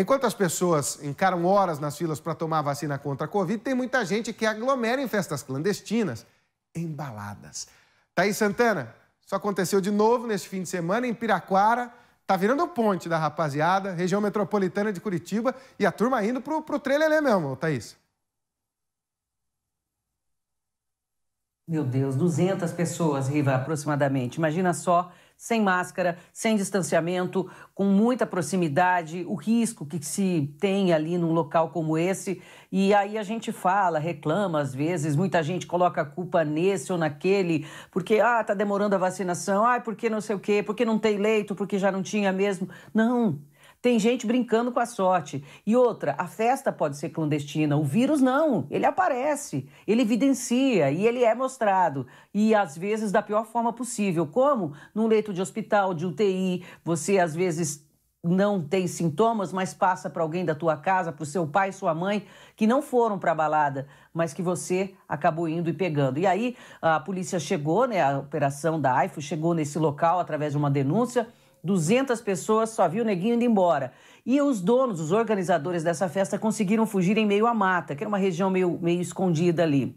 Enquanto as pessoas encaram horas nas filas para tomar vacina contra a Covid, tem muita gente que aglomera em festas clandestinas, em baladas. Thaís Santana, isso aconteceu de novo neste fim de semana em Piraquara. Tá virando o ponte da rapaziada, região metropolitana de Curitiba, e a turma indo pro, pro trailer mesmo, Thaís. Meu Deus, 200 pessoas, Riva, aproximadamente. Imagina só, sem máscara, sem distanciamento, com muita proximidade, o risco que se tem ali num local como esse. E aí a gente fala, reclama às vezes, muita gente coloca a culpa nesse ou naquele, porque, ah, tá demorando a vacinação, ah, porque não sei o quê, porque não tem leito, porque já não tinha mesmo. Não. Tem gente brincando com a sorte. E outra, a festa pode ser clandestina, o vírus não. Ele aparece, ele evidencia e ele é mostrado. E às vezes da pior forma possível. Como num leito de hospital, de UTI, você às vezes não tem sintomas, mas passa para alguém da tua casa, para o seu pai, sua mãe, que não foram para a balada, mas que você acabou indo e pegando. E aí a polícia chegou, né, a operação da AIFO chegou nesse local através de uma denúncia 200 pessoas, só viu o neguinho indo embora. E os donos, os organizadores dessa festa conseguiram fugir em meio à mata, que era uma região meio, meio escondida ali.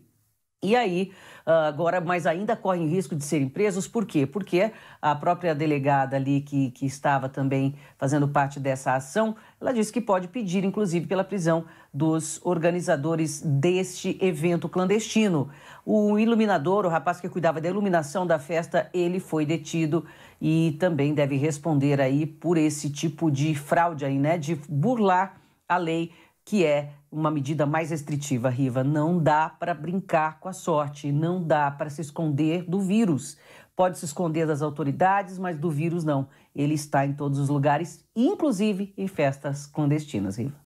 E aí, ah, agora, mas ainda correm risco de serem presos, por quê? Porque a própria delegada ali, que, que estava também fazendo parte dessa ação, ela disse que pode pedir, inclusive, pela prisão dos organizadores deste evento clandestino. O iluminador, o rapaz que cuidava da iluminação da festa, ele foi detido e também deve responder aí por esse tipo de fraude aí, né? De burlar a lei que é uma medida mais restritiva, Riva. Não dá para brincar com a sorte, não dá para se esconder do vírus. Pode se esconder das autoridades, mas do vírus não. Ele está em todos os lugares, inclusive em festas clandestinas, Riva.